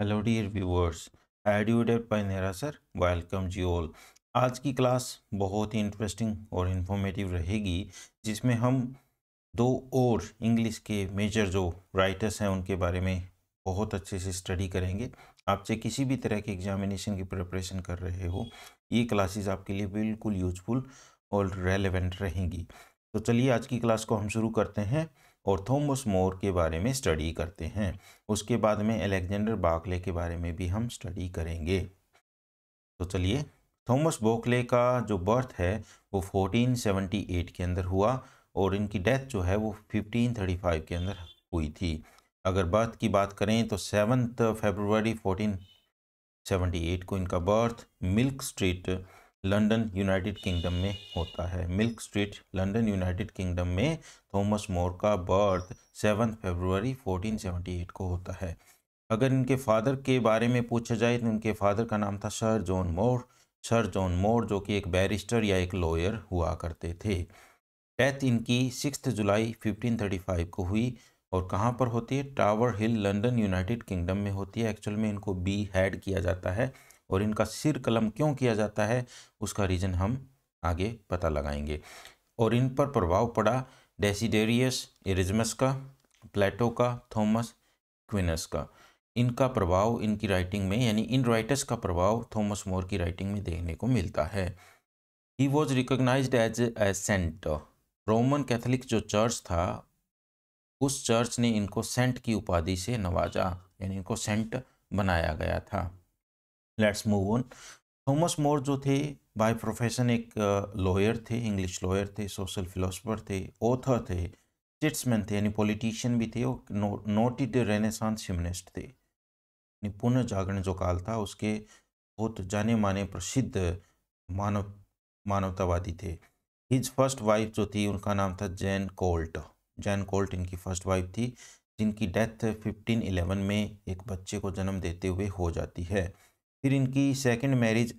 hello dear viewers एड्यूडेड by Neera sir welcome ji all आज की क्लास बहुत ही इंटरेस्टिंग और इन्फॉर्मेटिव रहेगी जिसमें हम दो और इंग्लिश के मेजर जो राइटर्स हैं उनके बारे में बहुत अच्छे से स्टडी करेंगे आप चाहे किसी भी तरह के एग्जामिनेशन की प्रिपरेशन कर रहे हो ये क्लासेस आपके लिए बिल्कुल यूजफुल और रेलिवेंट रहेंगी तो चलिए आज की क्लास को हम शुरू करते हैं और थॉमस मोर के बारे में स्टडी करते हैं उसके बाद में अलेक्जेंडर बाकले के बारे में भी हम स्टडी करेंगे तो चलिए थॉमस बोकले का जो बर्थ है वो 1478 के अंदर हुआ और इनकी डेथ जो है वो 1535 के अंदर हुई थी अगर बर्थ की बात करें तो सेवन्थ फेबरवरी 1478 को इनका birth Milk Street London United Kingdom में होता है Milk Street London United Kingdom में थॉमस मोर का बर्थ सेवन फरवरी 1478 को होता है अगर इनके फादर के बारे में पूछा जाए तो इनके फादर का नाम था sir John More sir John More जो कि एक बैरिस्टर या एक लॉयर हुआ करते थे डेथ इनकी सिक्स जुलाई 1535 को हुई और कहाँ पर होती है Tower Hill London United Kingdom में होती है एक्चुअल में इनको बी हैड किया जाता है और इनका सिर कलम क्यों किया जाता है उसका रीज़न हम आगे पता लगाएंगे और इन पर प्रभाव पड़ा डेसीडेरियस एरिजमस का प्लेटो का थॉमस क्विनस का इनका प्रभाव इनकी राइटिंग में यानी इन राइटर्स का प्रभाव थॉमस मोर की राइटिंग में देखने को मिलता है he was recognised as a saint Roman Catholic जो चर्च था उस चर्च ने इनको सेंट की उपाधि से नवाजा यानी इनको सेंट बनाया गया था let's move on Thomas More जो थे बाय प्रोफेशन एक लॉयर थे इंग्लिश लॉयर थे सोशल फिलोसोफर थे ऑथर थे स्टेट्समैन थे यानी पॉलिटिशियन भी थे और नोटिड रेनेसांस ह्यूमनिस्ट थे पुनः जागरण जो काल था उसके बहुत जाने माने प्रसिद्ध मानव मानवतावादी थे हिज फर्स्ट वाइफ जो थी उनका नाम था जैन कोल्ट जैन कोल्ट इनकी फर्स्ट वाइफ थी जिनकी डेथ 1511 में एक बच्चे को जन्म देते हुए हो जाती है फिर इनकी सेकंड मैरिज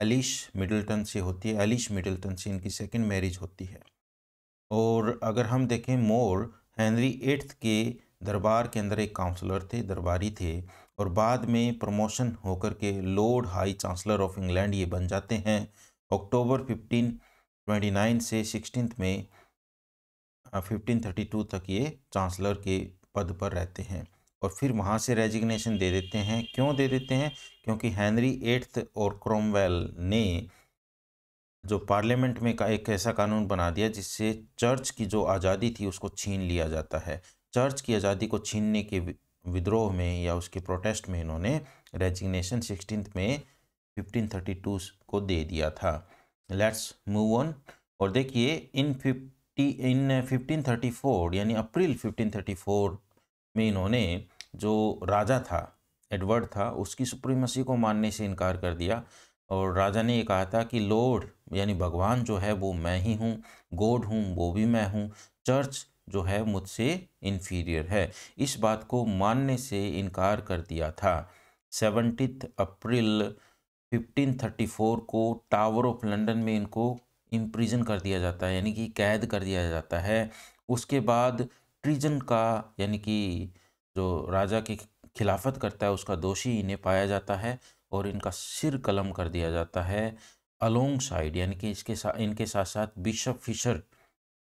अलिश मिडिलटन से होती है अलिश मिडिलटन से इनकी सेकंड मैरिज होती है और अगर हम देखें मोर हेनरी एट्थ के दरबार के अंदर एक काउंसलर थे दरबारी थे और बाद में प्रमोशन होकर के Lord High Chancellor of England ये बन जाते हैं अक्टूबर फिफ्टीन ट्वेंटी नाइन से सिक्सटीन में फिफ्टीन थर्टी टू तक ये चांसलर के पद पर रहते हैं और फिर वहाँ से रेजिग्नेशन दे देते हैं क्यों दे देते हैं क्योंकि हैंनरी एट्थ और क्रोमवेल ने जो पार्लियामेंट में का एक ऐसा कानून बना दिया जिससे चर्च की जो आज़ादी थी उसको छीन लिया जाता है चर्च की आज़ादी को छीनने के विद्रोह में या उसके प्रोटेस्ट में इन्होंने रेजिग्नेशन सिक्सटीन में 1532 को दे दिया था लेट्स मूव ऑन और देखिए इन फिफ्टी इन 1534 यानी अप्रैल 1534 में इन्होंने जो राजा था एडवर्ड था उसकी सुप्रीमसी को मानने से इनकार कर दिया और राजा ने ये कहा था कि लॉर्ड यानी भगवान जो है वो मैं ही हूँ गॉड हूँ वो भी मैं हूँ चर्च जो है मुझसे इन्फीरियर है इस बात को मानने से इनकार कर दिया था सेवनटीथ अप्रैल 1534 को टावर ऑफ लंदन में इनको इम्प्रिजन कर दिया जाता है यानी कि कैद कर दिया जाता है उसके बाद ट्रीजन का यानी कि जो राजा की खिलाफत करता है उसका दोषी इन्हें पाया जाता है और इनका सिर कलम कर दिया जाता है अलोंग साइड यानी कि इसके साथ इनके साथ साथ बिशप फिशर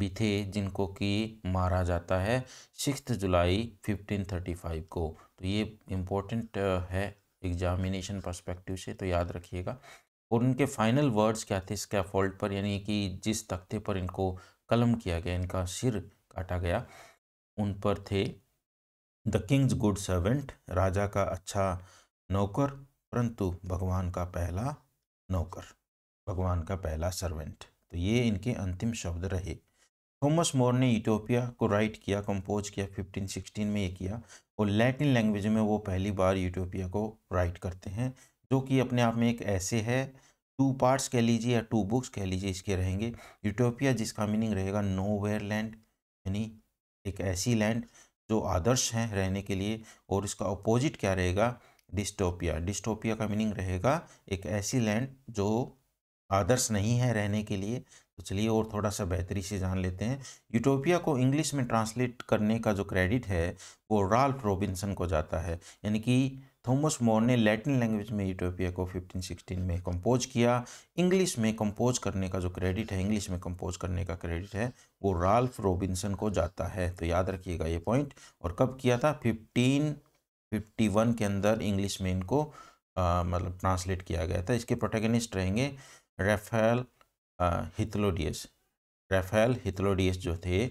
भी थे जिनको कि मारा जाता है सिक्स जुलाई 1535 को तो ये इम्पोर्टेंट है एग्जामिनेशन पर्सपेक्टिव से तो याद रखिएगा और उनके फाइनल वर्ड्स क्या थे इसके फॉल्ट पर यानी कि जिस तख्ते पर इनको कलम किया गया इनका सिर काटा गया उन पर थे द किंग्स गुड सर्वेंट राजा का अच्छा नौकर परंतु भगवान का पहला नौकर भगवान का पहला सर्वेंट तो ये इनके अंतिम शब्द रहे थॉमस मोर ने यूटोपिया को राइट किया कंपोज किया 1516 में ये किया और लैटिन लैंग्वेज में वो पहली बार यूटोपिया को राइट करते हैं जो कि अपने आप में एक ऐसे है टू पार्ट्स कह लीजिए या टू बुक्स कह लीजिए इसके रहेंगे यूटोपिया जिसका मीनिंग रहेगा नो वेयर लैंड यानी एक ऐसी लैंड जो आदर्श है रहने के लिए और इसका अपोजिट क्या रहेगा डिस्टोपिया डिस्टोपिया का मीनिंग रहेगा एक ऐसी लैंड जो आदर्श नहीं है रहने के लिए तो चलिए और थोड़ा सा बेहतरी से जान लेते हैं यूटोपिया को इंग्लिश में ट्रांसलेट करने का जो क्रेडिट है वो राल्फ रॉबिन्सन को जाता है यानी कि थॉमस मोर ने लैटिन लैंग्वेज में यूटोपिया को 1516 में कंपोज किया इंग्लिश में कंपोज करने का जो क्रेडिट है इंग्लिश में कंपोज करने का क्रेडिट है वो राल्फ रॉबिन्सन को जाता है तो याद रखिएगा ये पॉइंट और कब किया था 1551 के अंदर इंग्लिश में इनको मतलब ट्रांसलेट किया गया था इसके प्रोटेगनिस्ट रहेंगे रेफेल हितलोडियस रेफेल हितलोडियस जो थे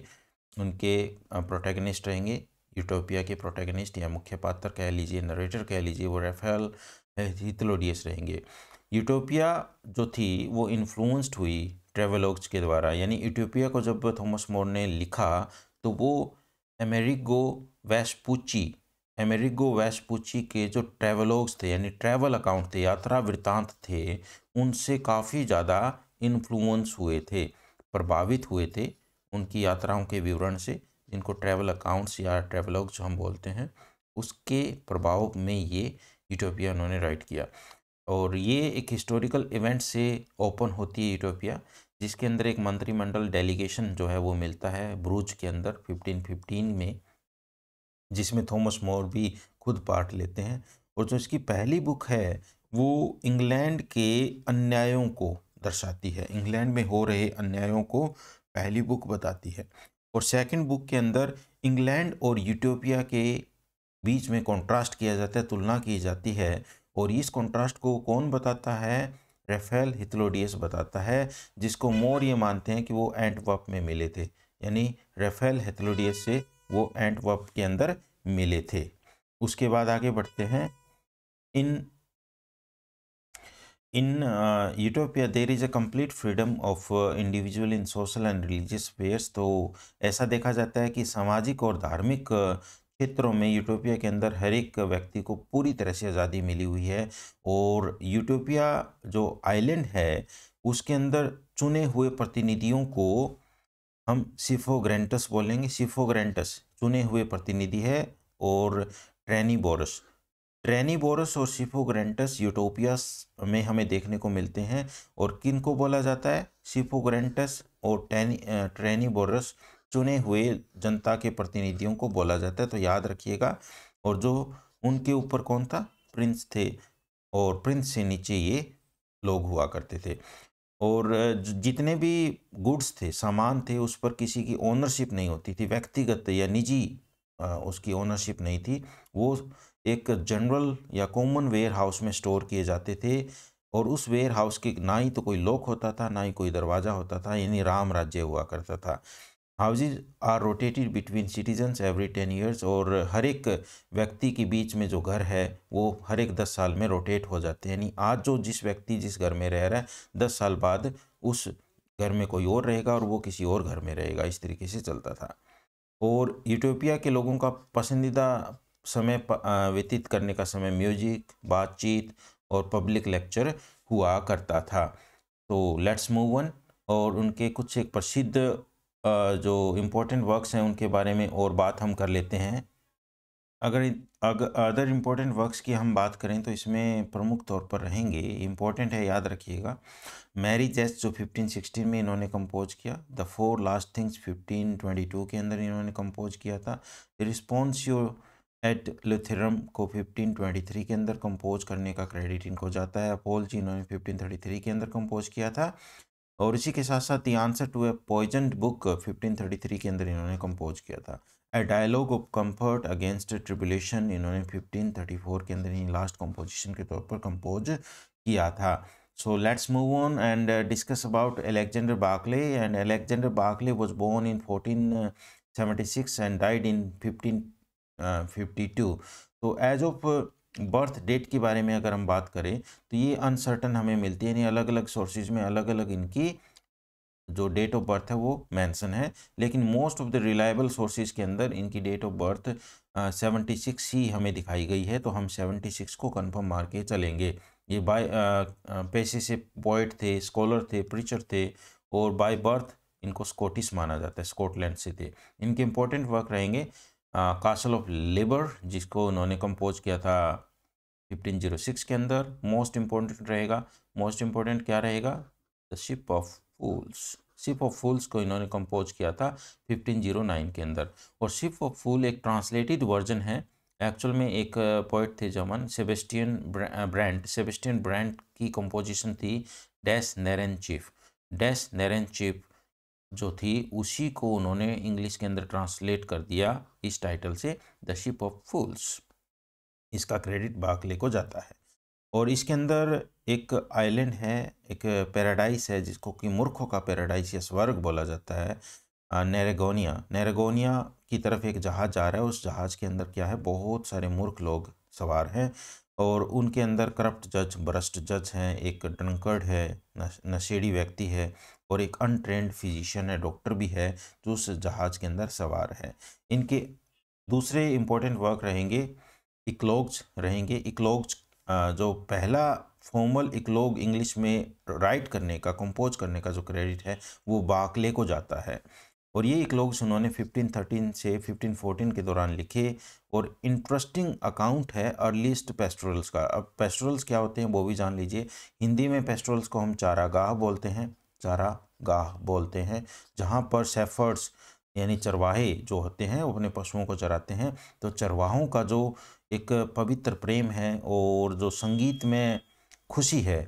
उनके प्रोटेगनिस्ट रहेंगे यूटोपिया के प्रोटेगनिस्ट या मुख्य पात्र कह लीजिए नरेटर कह लीजिए वो रेफेल हितलोडियस रहेंगे यूटोपिया जो थी वो इन्फ्लुएंस्ड हुई ट्रेवलॉग्स के द्वारा यानी यूटोपिया को जब थॉमस मोर ने लिखा तो वो अमेरिको वेस्पुची अमेरिको वेस्पुची के जो ट्रेवलॉग्स थे यानी ट्रैवल अकाउंट थे यात्रा वृत्तांत थे उनसे काफ़ी ज़्यादा इन्फ्लुएंस हुए थे प्रभावित हुए थे उनकी यात्राओं के विवरण से जिनको ट्रैवल अकाउंट्स या ट्रैवलॉग जो हम बोलते हैं उसके प्रभाव में ये यूटोपिया उन्होंने राइट किया और ये एक हिस्टोरिकल इवेंट से ओपन होती है यूटोपिया जिसके अंदर एक मंत्रिमंडल डेलीगेशन जो है वो मिलता है ब्रूज के अंदर 1515 में जिसमें थॉमस मोर भी खुद पार्ट लेते हैं और जो इसकी पहली बुक है वो इंग्लैंड के अन्यायों को दर्शाती है इंग्लैंड में हो रहे अन्यायों को पहली बुक बताती है और सेकंड बुक के अंदर इंग्लैंड और यूटोपिया के बीच में कंट्रास्ट किया जाता है तुलना की जाती है और इस कंट्रास्ट को कौन बताता है रेफेल हिथलोडियस बताता है जिसको मोर ये मानते हैं कि वो एंटवर्प में मिले थे यानी रेफेल हिथलोडियस से वो एंटवर्प के अंदर मिले थे उसके बाद आगे बढ़ते हैं इन in uh, utopia there is a complete freedom of uh, individual in social and religious spheres तो ऐसा देखा जाता है कि सामाजिक और धार्मिक uh, क्षेत्रों में यूटोपिया के अंदर हर एक व्यक्ति को पूरी तरह से आज़ादी मिली हुई है और यूटोपिया जो आइलैंड है उसके अंदर चुने हुए प्रतिनिधियों को हम सिफोग्रेंटस बोलेंगे सिफोग्रेंटस चुने हुए प्रतिनिधि है और ट्रेनी बोरस रेनीबोरस और शिफोग्रेंटस यूटोपिया में हमें देखने को मिलते हैं और किन को बोला जाता है शिफोग्रेंटस और ट्रेनी ट्रेनीबोरस चुने हुए जनता के प्रतिनिधियों को बोला जाता है तो याद रखिएगा और जो उनके ऊपर कौन था प्रिंस थे और प्रिंस से नीचे ये लोग हुआ करते थे और जितने भी गुड्स थे सामान थे उस पर किसी की ओनरशिप नहीं होती थी व्यक्तिगत या निजी उसकी ओनरशिप नहीं थी वो एक जनरल या कॉमन वेयर हाउस में स्टोर किए जाते थे और उस वेयर हाउस के ना ही तो कोई लॉक होता था ना ही कोई दरवाज़ा होता था यानी राम राज्य हुआ करता था houses are rotated between citizens every ten years और हर एक व्यक्ति के बीच में जो घर है वो हर एक दस साल में रोटेट हो जाते हैं यानी आज जो जिस व्यक्ति जिस घर में रह रहा है दस साल बाद उस घर में कोई और रहेगा और वो किसी और घर में रहेगा इस तरीके से चलता था और यूटोपिया के लोगों का पसंदीदा समय व्यतीत करने का समय म्यूजिक बातचीत और पब्लिक लेक्चर हुआ करता था तो लेट्स मूव ऑन और उनके कुछ एक प्रसिद्ध जो इम्पोर्टेंट वर्क्स हैं उनके बारे में और बात हम कर लेते हैं अगर अगर अदर इम्पोर्टेंट वर्क्स की हम बात करें तो इसमें प्रमुख तौर पर रहेंगे इम्पोर्टेंट है याद रखिएगा मैरी जेस जो 1516 में इन्होंने कंपोज किया द फोर लास्ट थिंग्स 1522 के अंदर इन्होंने कंपोज किया था रिस्पॉन्स योर एट लिथेरम को 1523 के अंदर कंपोज करने का क्रेडिट इनको जाता है अपोल जी इन्होंने 1533 के अंदर कंपोज किया था और इसी के साथ साथ the answer to a poison book 1533 के अंदर इन्होंने कंपोज किया था a dialogue of comfort against tribulation इन्होंने 1534 के अंदर ही लास्ट कंपोजिशन के तौर पर कंपोज किया था so let's move on and discuss about Alexander about and Alexander And was born in fourteen seventy six and died in fifteen fifty two तो age of birth date के बारे में अगर हम बात करें तो ये अनसर्टन हमें मिलती है यानी अलग अलग सोर्सेज में अलग अलग इनकी जो डेट ऑफ बर्थ है वो मेंशन है लेकिन most of the reliable sources के अंदर इनकी date of birth seventy six ही हमें दिखाई गई है तो हम सेवेंटी सिक्स को कंफर्म मार के चलेंगे ये बाय uh, uh, पैसे से पोइट थे स्कॉलर थे प्रीचर थे और बाय बर्थ इनको स्कॉटिश माना जाता है स्कॉटलैंड से थे इनके इंपॉर्टेंट वर्क रहेंगे कासल ऑफ लेबर जिसको उन्होंने कंपोज किया था 1506 के अंदर मोस्ट इम्पोर्टेंट रहेगा मोस्ट इम्पोर्टेंट क्या रहेगा the ship of fools ship of fools को इन्होंने कंपोज किया था 1509 के अंदर और शिप ऑफ फूल एक ट्रांसलेटेड वर्जन है एक्चुअल में एक पोइट थे German Sebastian Brant Sebastian Brant की कंपोजिशन थी Das Narrenschiff Das Narrenschiff जो थी उसी को उन्होंने इंग्लिश के अंदर ट्रांसलेट कर दिया इस टाइटल से द शिप ऑफ फूल्स इसका क्रेडिट बाकले को जाता है और इसके अंदर एक आइलैंड है एक पैराडाइस है जिसको कि मूर्खों का पैराडाइस या स्वर्ग बोला जाता है नेरेगोनिया नेरेगोनिया की तरफ एक जहाज़ जा रहा है उस जहाज़ के अंदर क्या है बहुत सारे मूर्ख लोग सवार हैं और उनके अंदर करप्ट जज भ्रष्ट जज हैं एक ड्रंकर्ड है नशेड़ी व्यक्ति है और एक अनट्रेंड फिजिशियन है डॉक्टर भी है जो उस जहाज़ के अंदर सवार है इनके दूसरे इम्पोर्टेंट वर्क रहेंगे इकलॉग्स रहेंगे इकलॉग्स जो पहला फॉर्मल इक्लॉग इंग्लिश में राइट करने का कंपोज करने का जो क्रेडिट है वो बाकले को जाता है और ये एक लोग उन्होंने 1513 से 1514 के दौरान लिखे और इंटरेस्टिंग अकाउंट है अर्लीस्ट पेस्टोरल्स का अब पेस्टोरल्स क्या होते हैं वो भी जान लीजिए हिंदी में पेस्टोरल्स को हम चारागाह बोलते हैं चारागाह बोलते हैं जहाँ पर सेफर्ड्स यानी चरवाहे जो होते हैं वो अपने पशुओं को चराते हैं तो चरवाहों का जो एक पवित्र प्रेम है और जो संगीत में खुशी है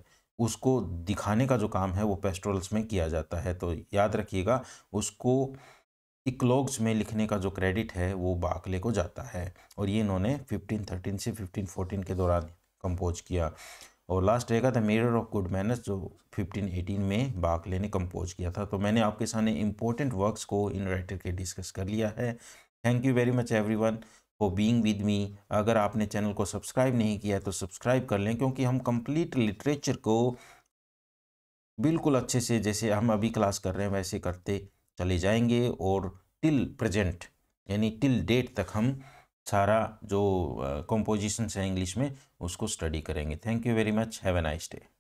उसको दिखाने का जो काम है वो पेस्टोरल्स में किया जाता है तो याद रखिएगा उसको इकलॉग्स में लिखने का जो क्रेडिट है वो बाकले को जाता है और ये इन्होंने 1513 से 1514 के दौरान कंपोज किया और लास्ट रहेगा the mirror of good manners जो 1518 में बाकले ने कंपोज किया था तो मैंने आपके सामने इंपॉर्टेंट वर्क्स को इन राइटर के डिस्कस कर लिया है thank you very much every for being with me अगर आपने चैनल को सब्सक्राइब नहीं किया तो सब्सक्राइब कर लें क्योंकि हम कंप्लीट लिटरेचर को बिल्कुल अच्छे से जैसे हम अभी क्लास कर रहे हैं वैसे करते चले जाएंगे और टिल प्रेजेंट यानी टिल डेट तक हम सारा जो कंपोजिशंस है इंग्लिश में उसको स्टडी करेंगे thank you very much have a nice day